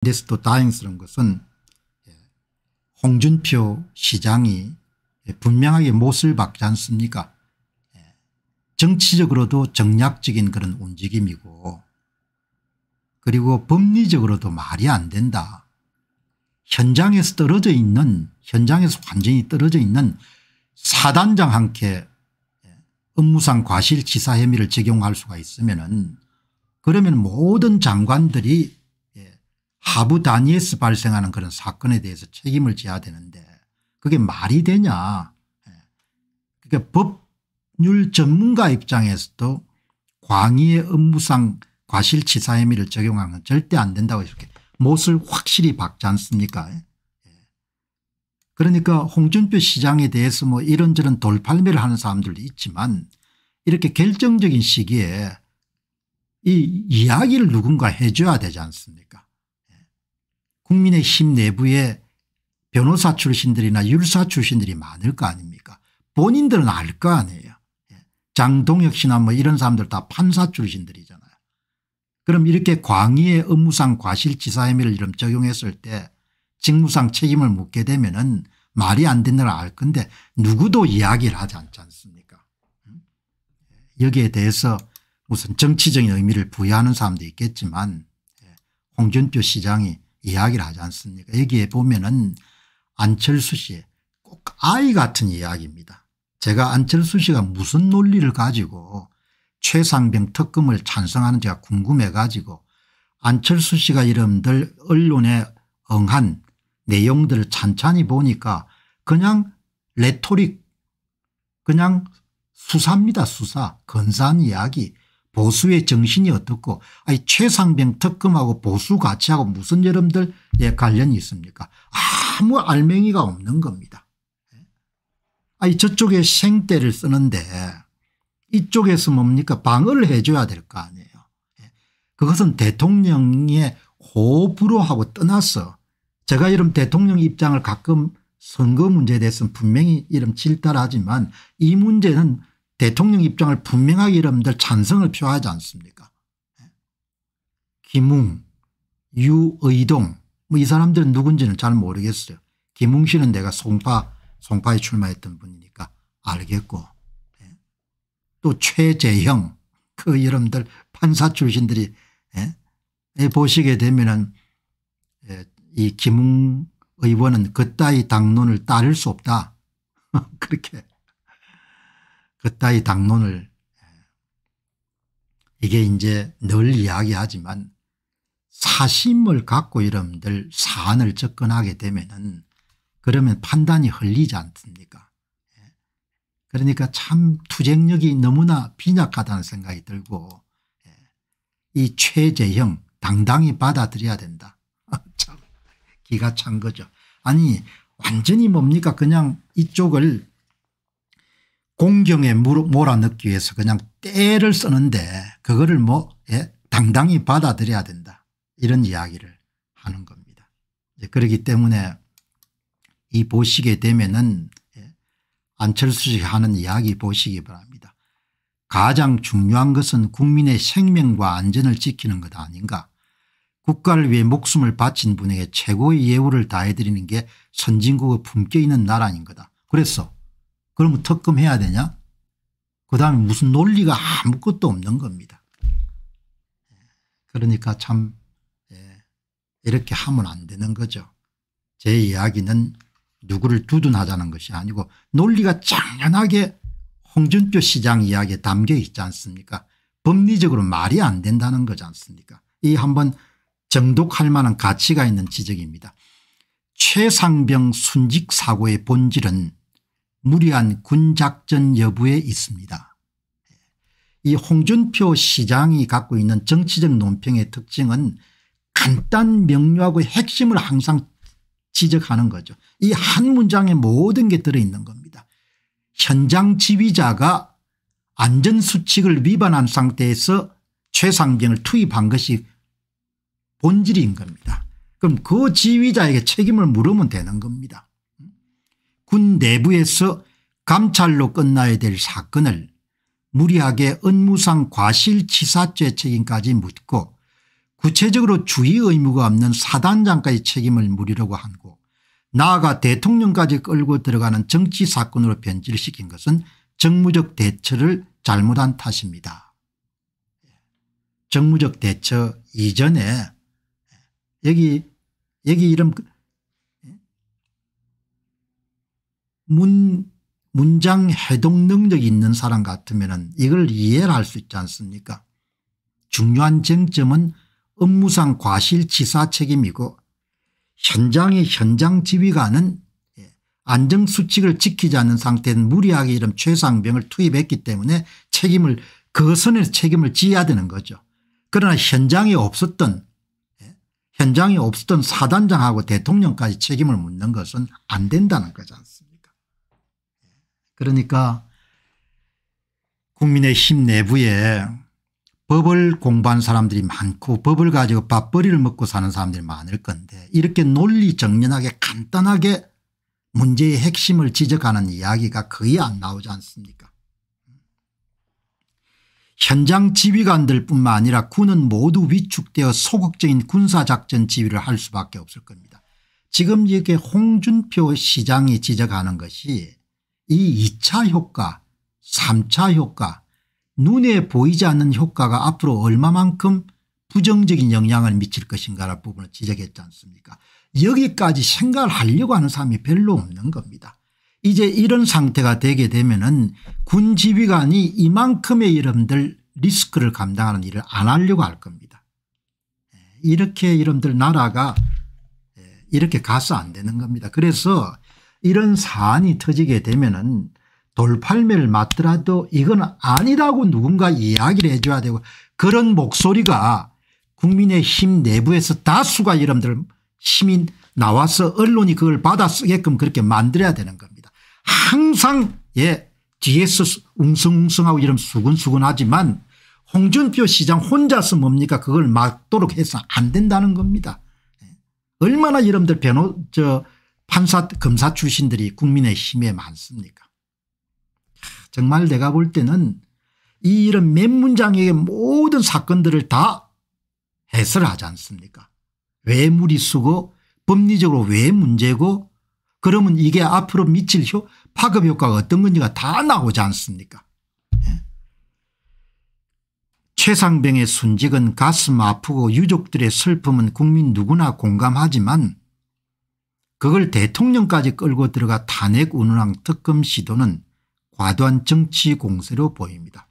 그래서 또 다행스러운 것은 예, 홍준표 시장이 분명하게 못을 박지 않습니까 예, 정치적으로도 정략적인 그런 움직임이고 그리고 법리적으로도 말이 안 된다. 현장에서 떨어져 있는 현장에서 완전히 떨어져 있는 사단장 함께 예, 업무상 과실치사 혐의를 적용할 수가 있으면 은 그러면 모든 장관들이 하부 단위에서 발생하는 그런 사건에 대해서 책임을 져야 되는데 그게 말이 되냐. 그러니까 법률 전문가 입장에서도 광의의 업무상 과실치사 혐의를 적용하는 건 절대 안 된다고 이렇게 못을 확실히 박지 않습니까 예. 예. 그러니까 홍준표 시장에 대해서 뭐 이런저런 돌팔매를 하는 사람들도 있지만 이렇게 결정적인 시기에 이 이야기를 누군가 해줘야 되지 않습니까 국민의힘 내부에 변호사 출신들이나 율사 출신들이 많을 거 아닙니까 본인들은 알 거 아니에요. 예. 장동혁 씨나 뭐 이런 사람들 다 판사 출신들이잖아요. 그럼 이렇게 광의의 업무상 과실치사 혐의를 이름 적용했을 때 직무상 책임을 묻게 되면 은 말이 안 되는 걸 알 건데 누구도 이야기를 하지 않지 않습니까 음? 예. 여기에 대해서 무슨 정치적인 의미를 부여하는 사람도 있겠지만 예. 홍준표 시장이 이야기를 하지 않습니까 여기에 보면은 안철수 씨의 꼭 아이 같은 이야기입니다. 제가 안철수 씨가 무슨 논리를 가지고 최상병 특검을 찬성하는지가 궁금해 가지고 안철수 씨가 이름들 언론에 응한 내용들을 찬찬히 보니까 그냥 레토릭 그냥 수사입니다 수사 건사한 이야기 보수의 정신이 어떻고 아니 최상병 특검하고 보수 가치하고 무슨 여러분들 예, 관련이 있습니까 아무 알맹이가 없는 겁니다. 아니 저쪽에 생떼를 쓰는데 이쪽에서 뭡니까 방어를 해줘야 될 거 아니에요. 예. 그것은 대통령의 호불호하고 떠나서 제가 이런 대통령 입장을 가끔 선거 문제에 대해서는 분명히 이름 질달하지만 이 문제는 대통령 입장을 분명하게 여러분들 찬성을 표하지 않습니까 예. 김웅 유의동 뭐 이 사람들은 누군지는 잘 모르겠어요. 김웅 씨는 내가 송파 송파에 출마했던 분이니까 알겠고 예. 또 최재형 그 여러분들 판사 출신들이 예. 예. 보시게 되면은 예. 이 김웅 의원은 그따위 당론을 따를 수 없다 그렇게 그따위 당론을 예. 이게 이제 늘 이야기하지만 사심을 갖고 이러분들 사안을 접근하게 되면은 그러면 판단이 흘리지 않습니까 예. 그러니까 참 투쟁력이 너무나 빈약하다는 생각이 들고 예. 이 최재형 당당히 받아들여야 된다. 참 기가 찬 거죠. 아니 완전히 뭡니까 그냥 이쪽을 공경에 몰아넣기 위해서 그냥 때를 쓰는데 그거를 뭐 예? 당당히 받아들여야 된다 이런 이야기를 하는 겁니다. 그렇기 때문에 이 보시게 되면은 예? 안철수식 하는 이야기 보시기 바랍니다. 가장 중요한 것은 국민의 생명과 안전을 지키는 것 아닌가 국가를 위해 목숨을 바친 분에게 최고의 예우를 다해드리는 게 선진국의 품격 있는 나라인 거다. 그래서 그러면 특검해야 되냐 그다음에 무슨 논리가 아무것도 없는 겁니다. 그러니까 참 예, 이렇게 하면 안 되는 거죠. 제 이야기는 누구를 두둔하자는 것이 아니고 논리가 장연하게 홍준표 시장 이야기에 담겨 있지 않습니까 법리적으로 말이 안 된다는 거지 않습니까 이 한번 정독할 만한 가치가 있는 지적입니다. 최상병 순직사고의 본질은 무리한 군작전 여부에 있습니다. 이 홍준표 시장이 갖고 있는 정치적 논평의 특징은 간단 명료하고 핵심을 항상 지적하는 거죠. 이 한 문장에 모든 게 들어있는 겁니다. 현장 지휘자가 안전수칙을 위반한 상태에서 최상병을 투입한 것이 본질인 겁니다. 그럼 그 지휘자에게 책임을 물으면 되는 겁니다. 군 내부에서 감찰로 끝나야 될 사건을 무리하게 업무상 과실치사죄 책임까지 묻고 구체적으로 주의 의무가 없는 사단장까지 책임을 물으려고 하고 나아가 대통령까지 끌고 들어가는 정치 사건으로 변질시킨 것은 정무적 대처를 잘못한 탓입니다. 정무적 대처 이전에 여기 여기 이름 문, 문장 해독 능력이 있는 사람 같으면 이걸 이해를 할 수 있지 않습니까 중요한 쟁점은 업무상 과실치사 책임이고 현장의 현장 지휘관은 예, 안정수칙을 지키지 않는 상태는 무리하게 이런 최상병을 투입했기 때문에 책임을 그선에서 책임을 지어야 되는 거죠. 그러나 현장에 없었던 예, 현장에 없었던 사단장하고 대통령까지 책임을 묻는 것은 안 된다는 거지 않습니까 그러니까 국민의힘 내부에 법을 공부한 사람들이 많고 법을 가지고 밥벌이를 먹고 사는 사람들이 많을 건데 이렇게 논리 정연하게 간단하게 문제의 핵심을 지적하는 이야기가 거의 안 나오지 않습니까 현장 지휘관들 뿐만 아니라 군은 모두 위축되어 소극적인 군사작전 지휘를 할 수밖에 없을 겁니다. 지금 이렇게 홍준표 시장이 지적하는 것이 이 2차 효과 3차 효과 눈에 보이지 않는 효과가 앞으로 얼마만큼 부정적인 영향을 미칠 것인가라는 부분을 지적했지 않습니까 여기까지 생각을 하려고 하는 사람이 별로 없는 겁니다. 이제 이런 상태가 되게 되면 은군 지휘관이 이만큼의 이름들 리스크를 감당하는 일을 안 하려고 할 겁니다. 예, 이렇게 이름들 나라가 예, 이렇게 가서 안 되는 겁니다. 그래서 이런 사안이 터지게 되면은 돌팔매를 맞더라도 이건 아니라고 누군가 이야기를 해줘야 되고 그런 목소리가 국민의힘 내부에서 다수가 여러분들 시민 나와서 언론이 그걸 받아 쓰게끔 그렇게 만들어야 되는 겁니다. 항상 예 뒤에서 웅성웅성하고 이런 수근수근하지만 홍준표 시장 혼자서 뭡니까 그걸 막도록 해서 안 된다는 겁니다. 예. 얼마나 여러분들 변호 저 판사 검사 출신들이 국민의힘에 많습니까 정말 내가 볼 때는 이 이런 몇 문장의 모든 사건들을 다 해설하지 않습니까 왜 무리수고 법리적으로 왜 문제고 그러면 이게 앞으로 미칠 효, 파급 효과가 어떤 건지가 다 나오지 않습니까 예. 최상병의 순직은 가슴 아프고 유족들의 슬픔은 국민 누구나 공감하지만 그걸 대통령까지 끌고 들어가 탄핵 운운항 특검 시도는 과도한 정치 공세로 보입니다.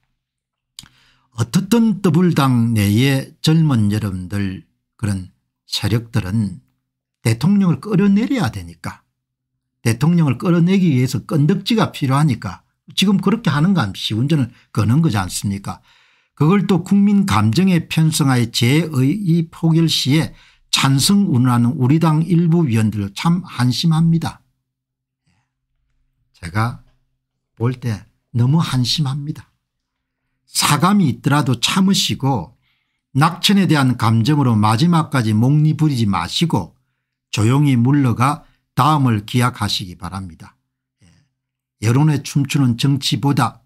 어떻든 더블당 내의 젊은 여러분들 그런 세력들은 대통령을 끌어내려야 되니까 대통령을 끌어내기 위해서 끈덕지가 필요하니까 지금 그렇게 하는 건 시운전을 거는 거지 않습니까 그걸 또 국민 감정의 편성하에 제의 포결 시에 찬성 운운하는 우리 당 일부 위원들 참 한심합니다. 제가 볼 때 너무 한심합니다. 사감이 있더라도 참으시고 낙천에 대한 감정으로 마지막까지 목리 부리지 마시고 조용히 물러가 다음을 기약하시기 바랍니다. 예. 여론에 춤추는 정치보다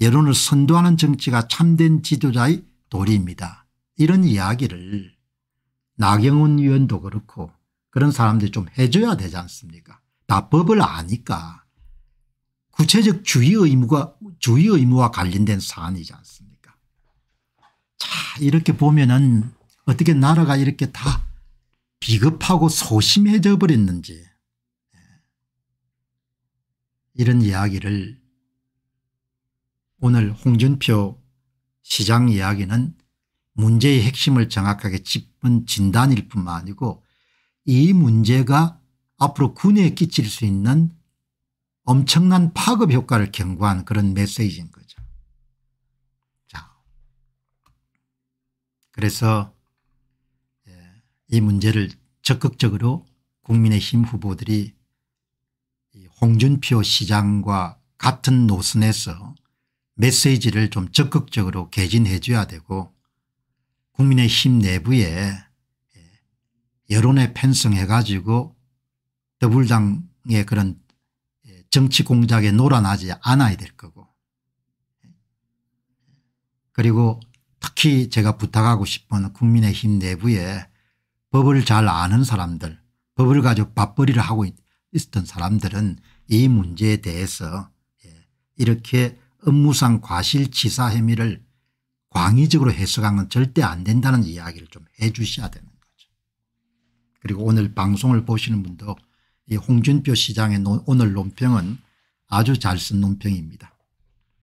여론을 선도하는 정치가 참된 지도자의 도리입니다. 이런 이야기를 나경원 위원도 그렇고 그런 사람들이 좀 해줘야 되지 않습니까 다 법을 아니까 구체적 주의 의무가 주의 의무와 관련된 사안이지 않습니까 자 이렇게 보면은 어떻게 나라가 이렇게 다 비겁하고 소심해져 버렸는지 예. 이런 이야기를 오늘 홍준표 시장 이야기는 문제의 핵심을 정확하게 짚은 진단일 뿐만 아니고 이 문제가 앞으로 군에 끼칠 수 있는 엄청난 파급 효과를 경고한 그런 메시지인 거죠. 자, 그래서 예, 이 문제를 적극적으로 국민의힘 후보들이 홍준표 시장과 같은 노선에서 메시지를 좀 적극적으로 개진해 줘야 되고 국민의힘 내부에 여론에 편성해 가지고 더불당의 그런 정치 공작에 놀아나지 않아야 될 거고 그리고 특히 제가 부탁하고 싶은 국민의힘 내부에 법을 잘 아는 사람들 법을 가지고 밥벌이를 하고 있었던 사람들은 이 문제에 대해서 예, 이렇게 업무상 과실치사 혐의를 광의적으로 해석한 건 절대 안 된다는 이야기를 좀 해 주셔야 되는 거죠. 그리고 오늘 방송을 보시는 분도 이 홍준표 시장의 오늘 논평은 아주 잘 쓴 논평입니다.